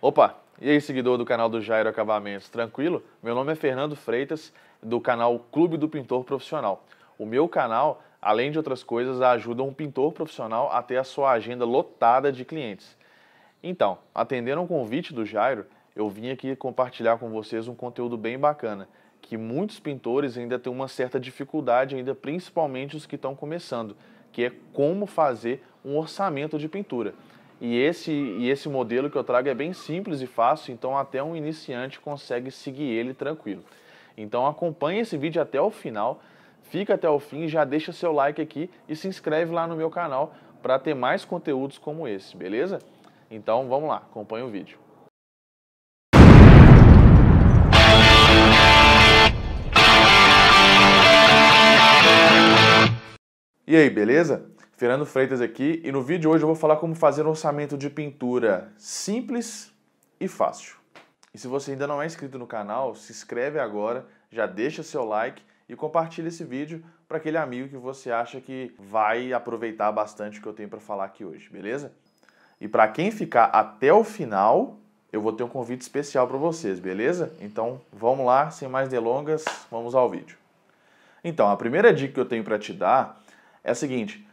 Opa, e aí seguidor do canal do Jairo Acabamentos, tranquilo? Meu nome é Fernando Freitas, do canal Clube do Pintor Profissional. O meu canal, além de outras coisas, ajuda um pintor profissional a ter a sua agenda lotada de clientes. Então, atendendo ao convite do Jairo, eu vim aqui compartilhar com vocês um conteúdo bem bacana, que muitos pintores ainda têm uma certa dificuldade, ainda principalmente os que estão começando, que é como fazer um orçamento de pintura. E esse, e esse modelo que eu trago é bem simples e fácil, então até um iniciante consegue seguir ele tranquilo. Então acompanhe esse vídeo até o final, fica até o fim, já deixa seu like aqui e se inscreve lá no meu canal para ter mais conteúdos como esse, beleza? Então vamos lá, acompanhe o vídeo. E aí, beleza? Fernando Freitas aqui e no vídeo de hoje eu vou falar como fazer um orçamento de pintura simples e fácil. E se você ainda não é inscrito no canal, se inscreve agora, já deixa seu like e compartilha esse vídeo para aquele amigo que você acha que vai aproveitar bastante o que eu tenho para falar aqui hoje, beleza? E para quem ficar até o final, eu vou ter um convite especial para vocês, beleza? Então vamos lá, sem mais delongas, vamos ao vídeo. Então, a primeira dica que eu tenho para te dar é a seguinte: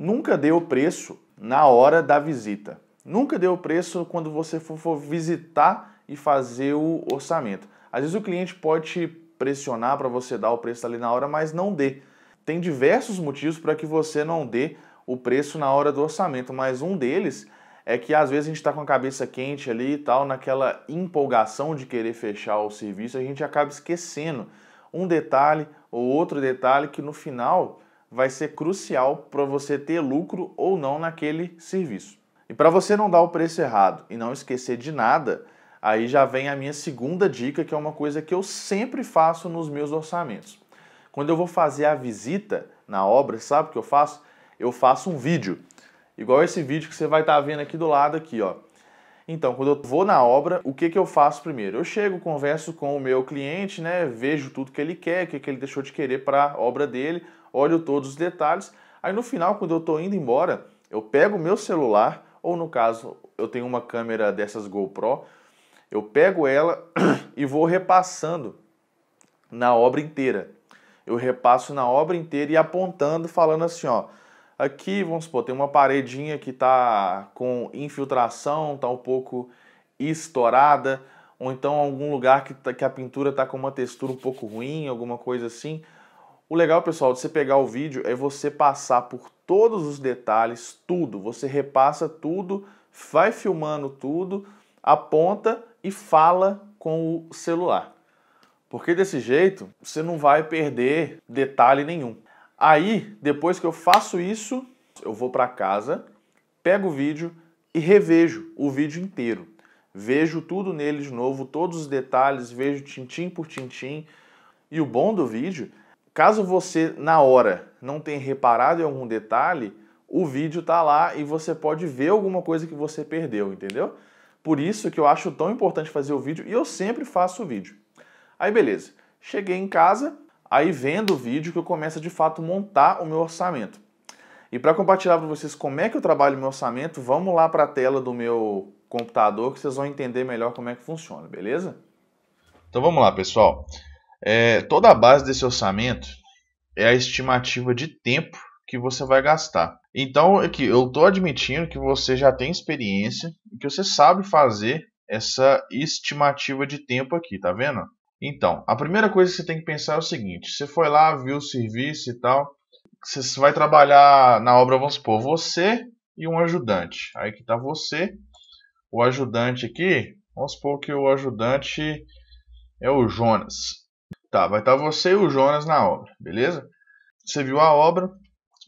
nunca dê o preço na hora da visita. Nunca dê o preço quando você for, for visitar e fazer o orçamento. Às vezes o cliente pode te pressionar para você dar o preço ali na hora, mas não dê. Tem diversos motivos para que você não dê o preço na hora do orçamento, mas um deles é que às vezes a gente está com a cabeça quente ali e tal, naquela empolgação de querer fechar o serviço, a gente acaba esquecendo um detalhe ou outro detalhe que no final vai ser crucial para você ter lucro ou não naquele serviço. E para você não dar o preço errado e não esquecer de nada, aí já vem a minha segunda dica, que é uma coisa que eu sempre faço nos meus orçamentos. Quando eu vou fazer a visita na obra, sabe o que eu faço? Eu faço um vídeo, igual esse vídeo que você vai estar tá vendo aqui do lado aqui, ó. Então, quando eu vou na obra, o que, que eu faço primeiro? Eu chego, converso com o meu cliente, né? Vejo tudo que ele quer, o que, que ele deixou de querer para a obra dele, olho todos os detalhes. Aí no final, quando eu estou indo embora, eu pego o meu celular, ou no caso, eu tenho uma câmera dessas GoPro, eu pego ela e vou repassando na obra inteira. Eu repasso na obra inteira e apontando, falando assim, ó, aqui, vamos supor, tem uma paredinha que está com infiltração, está um pouco estourada, ou então algum lugar que, tá, que a pintura está com uma textura um pouco ruim, alguma coisa assim. O legal, pessoal, de você pegar o vídeo é você passar por todos os detalhes, tudo. Você repassa tudo, vai filmando tudo, aponta e fala com o celular. Porque desse jeito você não vai perder detalhe nenhum. Aí, depois que eu faço isso, eu vou para casa, pego o vídeo e revejo o vídeo inteiro. Vejo tudo nele de novo, todos os detalhes, vejo tintim por tintim. E o bom do vídeo Caso você, na hora, não tenha reparado em algum detalhe, o vídeo está lá e você pode ver alguma coisa que você perdeu, entendeu? Por isso que eu acho tão importante fazer o vídeo e eu sempre faço o vídeo. Aí beleza, cheguei em casa, aí vendo o vídeo que eu começo a, de fato montar o meu orçamento. E para compartilhar para vocês como é que eu trabalho o meu orçamento, vamos lá para a tela do meu computador que vocês vão entender melhor como é que funciona, beleza? Então vamos lá, pessoal. É, toda a base desse orçamento é a estimativa de tempo que você vai gastar. Então, aqui é eu estou admitindo que você já tem experiência e que você sabe fazer essa estimativa de tempo aqui, tá vendo? Então, a primeira coisa que você tem que pensar é o seguinte: você foi lá, viu o serviço e tal, você vai trabalhar na obra, vamos supor, você e um ajudante. Aí que está você, o ajudante aqui, vamos supor que o ajudante é o Jonas. Tá, vai estar tá você e o Jonas na obra, beleza? Você viu a obra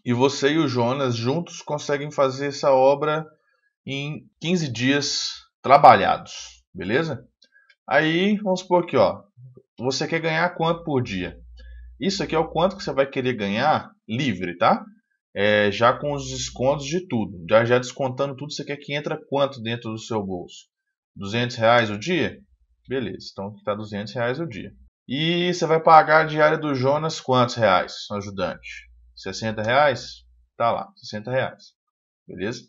e você e o Jonas juntos conseguem fazer essa obra em 15 dias trabalhados, beleza? Aí, vamos supor aqui, ó, você quer ganhar quanto por dia? Isso aqui é o quanto que você vai querer ganhar livre, tá? É, já com os descontos de tudo, já, já descontando tudo, você quer que entra quanto dentro do seu bolso? 200 reais o dia? Beleza, então está 200 reais o dia. E você vai pagar a diária do Jonas quantos reais, ajudante? 60 reais? Tá lá, 60 reais. Beleza?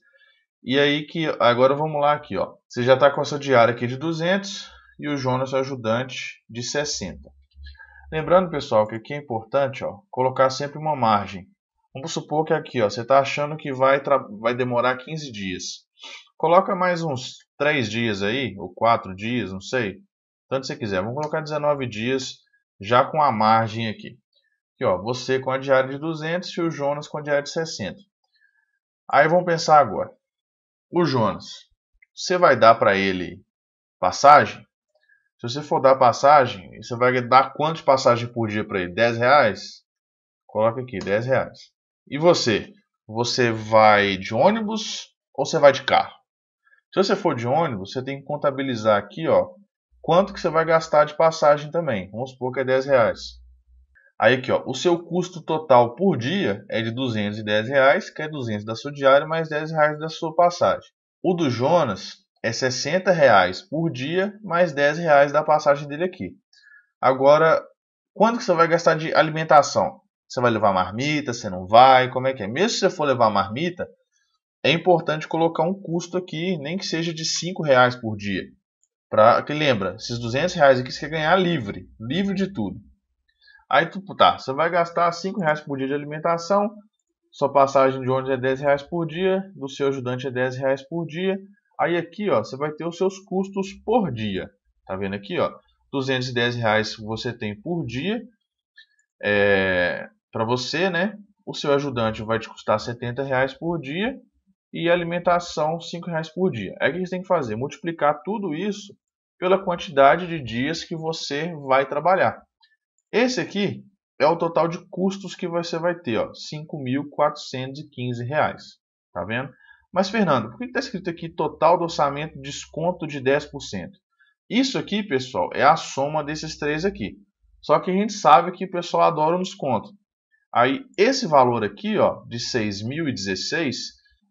E aí que agora vamos lá aqui, ó. Você já está com a sua diária aqui de 200 e o Jonas ajudante de 60. Lembrando, pessoal, que aqui é importante, ó, colocar sempre uma margem. Vamos supor que aqui, ó, você está achando que vai, vai demorar 15 dias. Coloca mais uns 3 dias aí, ou 4 dias, não sei, tanto você quiser. Vamos colocar 19 dias já com a margem aqui. Aqui, ó, você com a diária de 200 e o Jonas com a diária de 60. Aí vamos pensar agora. O Jonas, você vai dar para ele passagem? Se você for dar passagem, você vai dar quanto de passagem por dia para ele? 10 reais? Coloca aqui, 10 reais. E você? Você vai de ônibus ou você vai de carro? Se você for de ônibus, você tem que contabilizar aqui, ó, quanto que você vai gastar de passagem também. Vamos supor que é 10 reais. Aí aqui, ó, o seu custo total por dia é de 210 reais, que é 200 da sua diária, mais 10 reais da sua passagem. O do Jonas é 60 reais por dia, mais 10 reais da passagem dele aqui. Agora, quanto que você vai gastar de alimentação? Você vai levar marmita, você não vai, como é que é? Mesmo se você for levar marmita, é importante colocar um custo aqui, nem que seja de 5 reais por dia. Pra, que lembra, esses 200 reais aqui você quer ganhar livre, livre de tudo. Aí tu, tá, você vai gastar 5 reais por dia de alimentação, sua passagem de ônibus é 10 reais por dia, do seu ajudante é 10 reais por dia. Aí aqui, ó, você vai ter os seus custos por dia. Tá vendo aqui, ó? 210 reais você tem por dia é, para você, né? O seu ajudante vai te custar 70 reais por dia e alimentação 5 reais por dia. Aí o que você tem que fazer? Multiplicar tudo isso pela quantidade de dias que você vai trabalhar. Esse aqui é o total de custos que você vai ter, R$ 5.415. Tá vendo? Mas, Fernando, por que está escrito aqui total do orçamento desconto de 10%? Isso aqui, pessoal, é a soma desses três aqui. Só que a gente sabe que o pessoal adora um desconto. Aí, esse valor aqui, ó, de 6.016,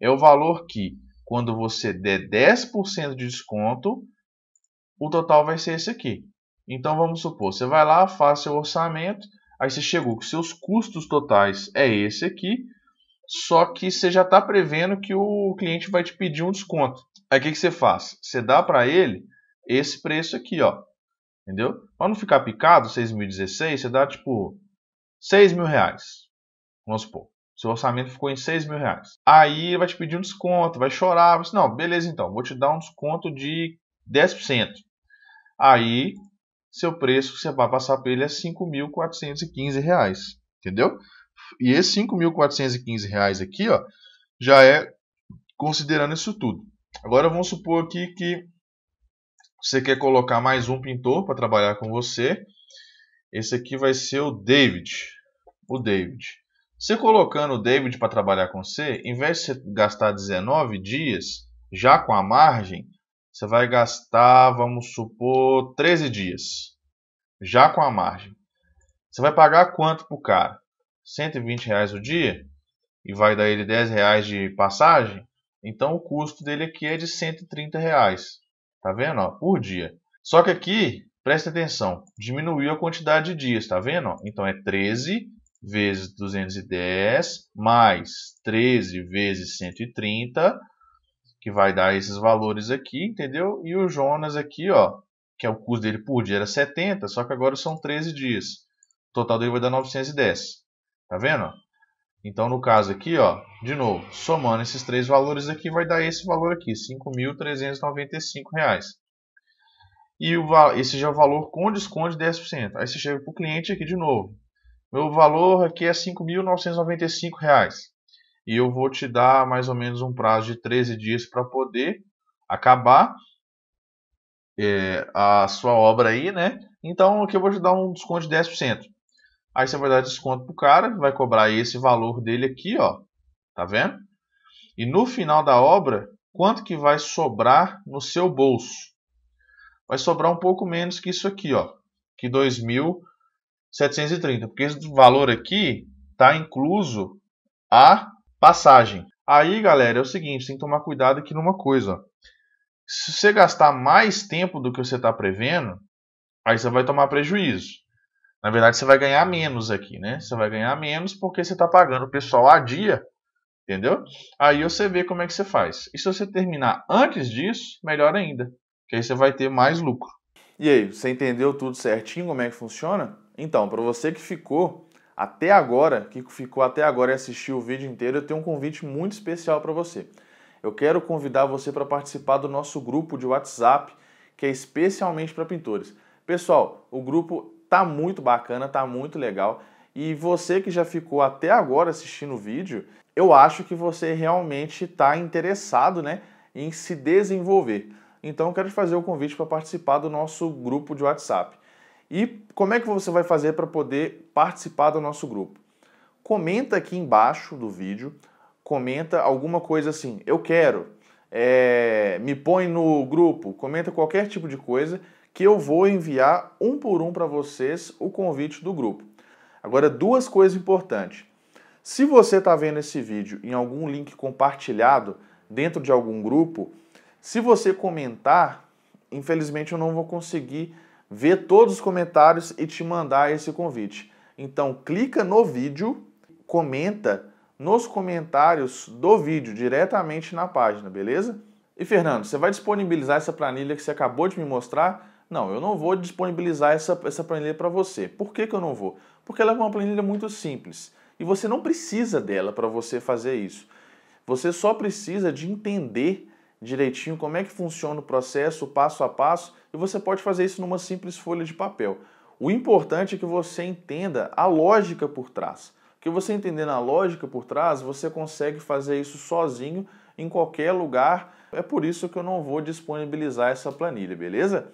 é o valor que, quando você der 10% de desconto, o total vai ser esse aqui. Então vamos supor, você vai lá, faz seu orçamento, aí você chegou que seus custos totais é esse aqui, só que você já está prevendo que o cliente vai te pedir um desconto. Aí o que, que você faz? Você dá para ele esse preço aqui, ó. Entendeu? Para não ficar picado, 6.016, você dá tipo 6 mil reais. Vamos supor. Seu orçamento ficou em 6 mil reais. Aí ele vai te pedir um desconto, vai chorar. Vai dizer, não, beleza então, vou te dar um desconto de 10% aí seu preço que você vai passar para ele é R$ 5.415, entendeu? E esse R$ 5.415 aqui, ó, já é considerando isso tudo. Agora vamos supor aqui que você quer colocar mais um pintor para trabalhar com você. Esse aqui vai ser o David. O David. Você colocando o David para trabalhar com você, em vez de você gastar 19 dias já com a margem, você vai gastar, vamos supor, 13 dias, já com a margem. Você vai pagar quanto para o cara? 120 reais o dia? E vai dar ele 10 reais de passagem? Então o custo dele aqui é de 130 reais. Tá vendo? Ó, por dia. Só que aqui, presta atenção, diminuiu a quantidade de dias, tá vendo? Ó? Então é 13 vezes 210 mais 13 vezes 130 que vai dar esses valores aqui, entendeu? E o Jonas aqui, ó, que é o custo dele por dia era 70, só que agora são 13 dias. O total dele vai dar 910. Tá vendo? Então, no caso aqui, ó, de novo, somando esses três valores aqui, vai dar esse valor aqui, R$ 5.395. E o, esse já é o valor com desconto de 10%. Aí você chega para o cliente aqui de novo. Meu valor aqui é R$ 5.995 e eu vou te dar mais ou menos um prazo de 13 dias para poder acabar é, a sua obra aí, né? Então aqui eu vou te dar um desconto de 10%. Aí você vai dar desconto pro cara, vai cobrar esse valor dele aqui, ó. Tá vendo? E no final da obra, quanto que vai sobrar no seu bolso? Vai sobrar um pouco menos que isso aqui, ó. Que 2.730, porque esse valor aqui tá incluso a passagem. Aí, galera, é o seguinte, tem que tomar cuidado aqui numa coisa. Se você gastar mais tempo do que você está prevendo, aí você vai tomar prejuízo. Na verdade, você vai ganhar menos aqui, né? Você vai ganhar menos porque você está pagando o pessoal a dia, entendeu? Aí você vê como é que você faz. E se você terminar antes disso, melhor ainda, que aí você vai ter mais lucro. E aí, você entendeu tudo certinho como é que funciona? Então, para você que ficou, até agora, que ficou até agora e assistiu o vídeo inteiro, eu tenho um convite muito especial para você. Eu quero convidar você para participar do nosso grupo de WhatsApp, que é especialmente para pintores. Pessoal, o grupo tá muito bacana, tá muito legal. E você que já ficou até agora assistindo o vídeo, eu acho que você realmente está interessado né, em se desenvolver. Então, quero te fazer o convite para participar do nosso grupo de WhatsApp. E como é que você vai fazer para poder participar do nosso grupo? Comenta aqui embaixo do vídeo, comenta alguma coisa assim, eu quero, é, me põe no grupo, comenta qualquer tipo de coisa que eu vou enviar um por um para vocês o convite do grupo. Agora, duas coisas importantes. Se você está vendo esse vídeo em algum link compartilhado dentro de algum grupo, se você comentar, infelizmente eu não vou conseguir ver todos os comentários e te mandar esse convite. Então clica no vídeo, comenta nos comentários do vídeo diretamente na página, beleza? E Fernando, você vai disponibilizar essa planilha que você acabou de me mostrar? Não, eu não vou disponibilizar essa, essa planilha para você. Por que, que eu não vou? Porque ela é uma planilha muito simples e você não precisa dela para você fazer isso. Você só precisa de entender direitinho como é que funciona o processo, passo a passo, e você pode fazer isso numa simples folha de papel. O importante é que você entenda a lógica por trás. que você entendendo a lógica por trás, você consegue fazer isso sozinho em qualquer lugar. É por isso que eu não vou disponibilizar essa planilha, beleza?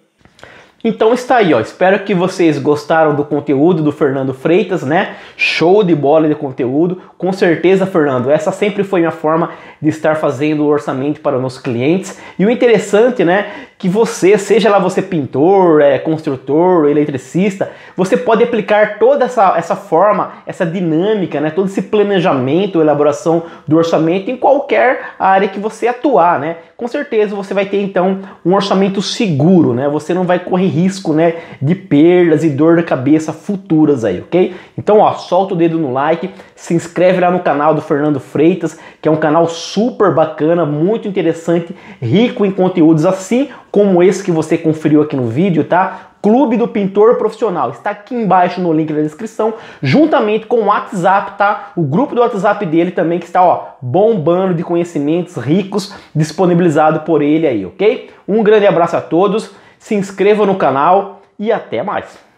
Então está aí, ó. Espero que vocês gostaram do conteúdo do Fernando Freitas, né? Show de bola de conteúdo. Com certeza, Fernando, essa sempre foi minha forma de estar fazendo o orçamento para os meus clientes. E o interessante, né, que você, seja lá você pintor, é, construtor, eletricista, você pode aplicar toda essa, essa forma, essa dinâmica, né, todo esse planejamento, elaboração do orçamento em qualquer área que você atuar, né? Com certeza você vai ter então um orçamento seguro, né? Você não vai correr risco né, de perdas e dor da cabeça futuras aí, ok? Então, ó, solta o dedo no like, se inscreve lá no canal do Fernando Freitas, que é um canal super bacana, muito interessante, rico em conteúdos assim como esse que você conferiu aqui no vídeo, tá? Clube do Pintor Profissional. Está aqui embaixo no link da descrição, juntamente com o WhatsApp, tá? O grupo do WhatsApp dele também que está, ó, bombando de conhecimentos ricos disponibilizado por ele aí, OK? Um grande abraço a todos se inscreva no canal e até mais!